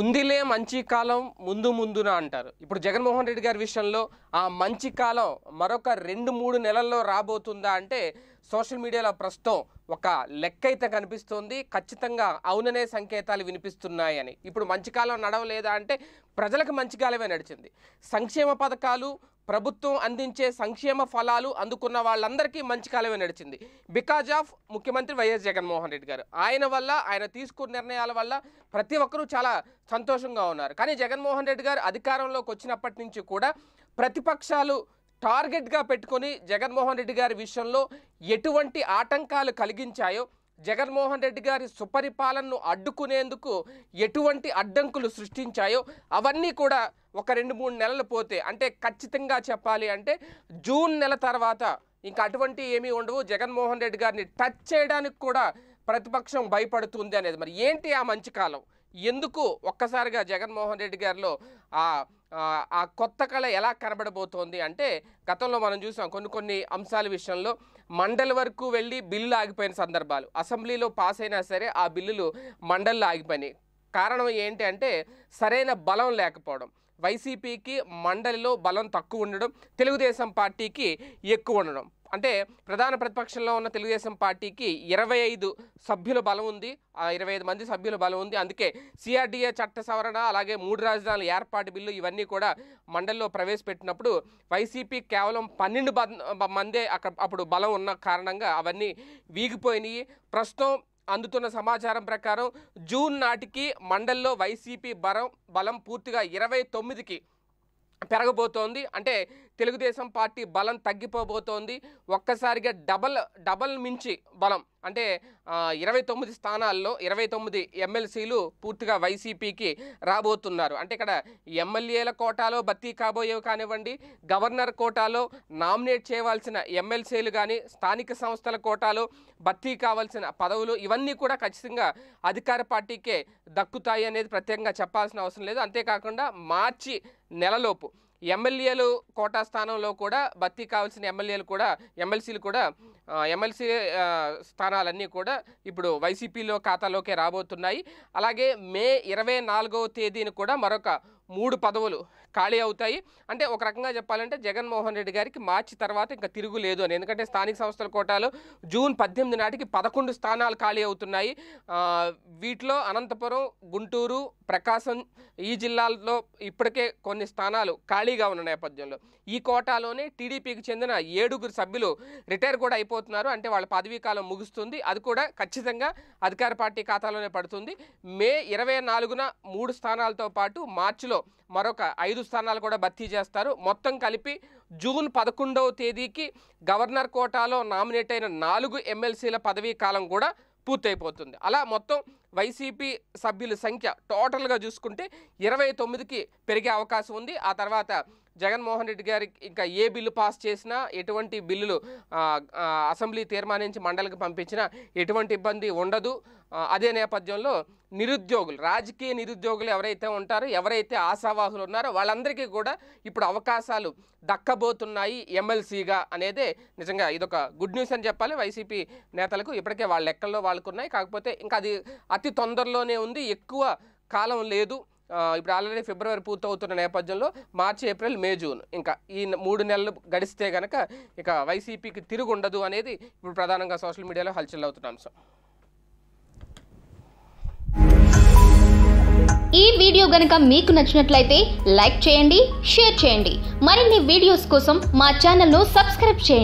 ఉందిలే మంచి కాలం ముందు ముందున అంటారు ఇప్పుడు జగన్మోహన్ రెడ్డి గారి విషయంలో ఆ మంచి కాలం మరొక రెండు మూడు నెలల్లో రాబోతుందా అంటే సోషల్ మీడియాలో ప్రస్తుతం ఒక లెక్క అయితే కనిపిస్తోంది ఖచ్చితంగా అవుననే సంకేతాలు వినిపిస్తున్నాయని ఇప్పుడు మంచి కాలం నడవలేదా అంటే ప్రజలకు మంచి కాలమే నడిచింది సంక్షేమ పథకాలు ప్రభుత్వం అందించే సంక్షేమ ఫలాలు అందుకున్న వాళ్ళందరికీ మంచి కాలమే నడిచింది బికాజ్ ఆఫ్ ముఖ్యమంత్రి వైఎస్ జగన్మోహన్ రెడ్డి గారు ఆయన వల్ల ఆయన తీసుకున్న నిర్ణయాల వల్ల ప్రతి ఒక్కరూ చాలా సంతోషంగా ఉన్నారు కానీ జగన్మోహన్ రెడ్డి గారు అధికారంలోకి వచ్చినప్పటి నుంచి కూడా ప్రతిపక్షాలు టార్గెట్గా పెట్టుకొని జగన్మోహన్ రెడ్డి గారి విషయంలో ఎటువంటి ఆటంకాలు కలిగించాయో జగన్మోహన్ రెడ్డి గారి సుపరిపాలనను అడ్డుకునేందుకు ఎటువంటి అడ్డంకులు సృష్టించాయో అవన్నీ కూడా ఒక రెండు మూడు నెలలు పోతే అంటే ఖచ్చితంగా చెప్పాలి అంటే జూన్ నెల తర్వాత ఇంకా అటువంటి ఏమీ ఉండవు జగన్మోహన్ రెడ్డి గారిని టచ్ చేయడానికి కూడా ప్రతిపక్షం భయపడుతుంది అనేది మరి ఏంటి ఆ మంచి కాలం ఎందుకు ఒక్కసారిగా జగన్మోహన్ రెడ్డి గారిలో ఆ కొత్త కళ ఎలా కనబడబోతోంది అంటే గతంలో మనం చూసాం కొన్ని కొన్ని అంశాల విషయంలో మండలి వరకు వెళ్ళి బిల్లులు ఆగిపోయిన సందర్భాలు అసెంబ్లీలో పాస్ అయినా సరే ఆ బిల్లులు మండల్లో ఆగిపోయినాయి కారణం ఏంటి అంటే సరైన బలం లేకపోవడం వైసీపీకి మండలిలో బలం తక్కువ ఉండడం తెలుగుదేశం పార్టీకి ఎక్కువ ఉండడం అంటే ప్రధాన ప్రతిపక్షంలో ఉన్న తెలుగుదేశం పార్టీకి ఇరవై ఐదు సభ్యుల బలం ఉంది ఇరవై ఐదు మంది సభ్యుల బలం ఉంది అందుకే సిఆర్డీఏ చట్ట సవరణ అలాగే మూడు రాజధానుల ఏర్పాటు బిల్లు ఇవన్నీ కూడా మండలిలో ప్రవేశపెట్టినప్పుడు వైసీపీ కేవలం పన్నెండు మందే అక్కడ అప్పుడు బలం ఉన్న కారణంగా అవన్నీ వీగిపోయినాయి ప్రస్తుతం అందుతున్న సమాచారం ప్రకారం జూన్ నాటికి మండల్లో వైసీపీ బలం బలం పూర్తిగా ఇరవై తొమ్మిదికి పెరగబోతోంది అంటే తెలుగుదేశం పార్టీ బలం తగ్గిపోబోతోంది ఒక్కసారిగా డబల్ డబల్ మించి బలం అంటే ఇరవై తొమ్మిది స్థానాల్లో ఇరవై తొమ్మిది ఎమ్మెల్సీలు పూర్తిగా వైసీపీకి రాబోతున్నారు అంటే ఇక్కడ ఎమ్మెల్యేల కోటాలో భర్తీ కాబోయేవి కానివ్వండి గవర్నర్ కోటాలో నామినేట్ చేయవలసిన ఎమ్మెల్సీలు కానీ స్థానిక సంస్థల కోటాలో భర్తీ కావాల్సిన పదవులు ఇవన్నీ కూడా ఖచ్చితంగా అధికార పార్టీకే దక్కుతాయి అనేది ప్రత్యేకంగా చెప్పాల్సిన అవసరం లేదు అంతేకాకుండా మార్చి నెలలోపు ఎమ్మెల్యేలు కోటా స్థానంలో కూడా భర్తీ కావాల్సిన ఎమ్మెల్యేలు కూడా ఎమ్మెల్సీలు కూడా ఎమ్మెల్సీ స్థానాలన్నీ కూడా ఇప్పుడు వైసీపీలో ఖాతాలోకే రాబోతున్నాయి అలాగే మే ఇరవై తేదీని కూడా మరొక మూడు పదవులు ఖాళీ అవుతాయి అంటే ఒక రకంగా చెప్పాలంటే జగన్మోహన్ రెడ్డి గారికి మార్చి తర్వాత ఇంకా లేదు అని ఎందుకంటే స్థానిక సంస్థల కోటాలో జూన్ పద్దెనిమిది నాటికి పదకొండు స్థానాలు ఖాళీ అవుతున్నాయి వీటిలో అనంతపురం గుంటూరు ప్రకాశం ఈ జిల్లాల్లో ఇప్పటికే కొన్ని స్థానాలు ఖాళీగా ఉన్న నేపథ్యంలో ఈ కోటాలోనే టీడీపీకి చెందిన ఏడుగురు సభ్యులు రిటైర్ కూడా అయిపోతున్నారు అంటే వాళ్ళ పదవీ కాలం ముగుస్తుంది అది కూడా ఖచ్చితంగా అధికార పార్టీ ఖాతాలోనే పడుతుంది మే ఇరవై నాలుగున మూడు స్థానాలతో పాటు మార్చిలో ఎన్నికల్లో మరొక ఐదు స్థానాలు కూడా భర్తీ చేస్తారు మొత్తం కలిపి జూన్ పదకొండవ తేదీకి గవర్నర్ కోటాలో నామినేట్ అయిన నాలుగు ఎమ్మెల్సీల పదవీ కాలం కూడా పూర్తయిపోతుంది అలా మొత్తం వైసీపీ సభ్యుల సంఖ్య టోటల్గా చూసుకుంటే ఇరవై తొమ్మిదికి పెరిగే అవకాశం ఉంది ఆ తర్వాత జగన్మోహన్ రెడ్డి గారికి ఇంకా ఏ బిల్లు పాస్ చేసినా ఎటువంటి బిల్లులు అసెంబ్లీ తీర్మానించి మండలికి పంపించినా ఎటువంటి ఇబ్బంది ఉండదు అదే నేపథ్యంలో నిరుద్యోగులు రాజకీయ నిరుద్యోగులు ఎవరైతే ఉంటారో ఎవరైతే ఆశావాహులు ఉన్నారో వాళ్ళందరికీ కూడా ఇప్పుడు అవకాశాలు దక్కబోతున్నాయి ఎమ్మెల్సీగా అనేది నిజంగా ఇదొక గుడ్ న్యూస్ అని చెప్పాలి వైసీపీ నేతలకు ఇప్పటికే వాళ్ళ లెక్కల్లో వాళ్ళకున్నాయి కాకపోతే ఇంకా అది అతి తొందరలోనే ఉంది ఎక్కువ కాలం లేదు ఇప్పుడు ఆల్రెడీ ఫిబ్రవరి పూర్తవుతున్న నేపథ్యంలో మార్చి ఏప్రిల్ మే జూన్ ఇంకా ఈ మూడు నెలలు గడిస్తే కనుక ఇక వైసీపీకి తిరుగు ఉండదు అనేది ఇప్పుడు ప్రధానంగా సోషల్ మీడియాలో హల్చల్ అవుతున్న అంశం ఈ వీడియో గనక మీకు నచ్చినట్లయితే లైక్ చేయండి షేర్ చేయండి మరిన్ని వీడియోస్ కోసం మా ఛానల్ను సబ్స్క్రైబ్ చేయండి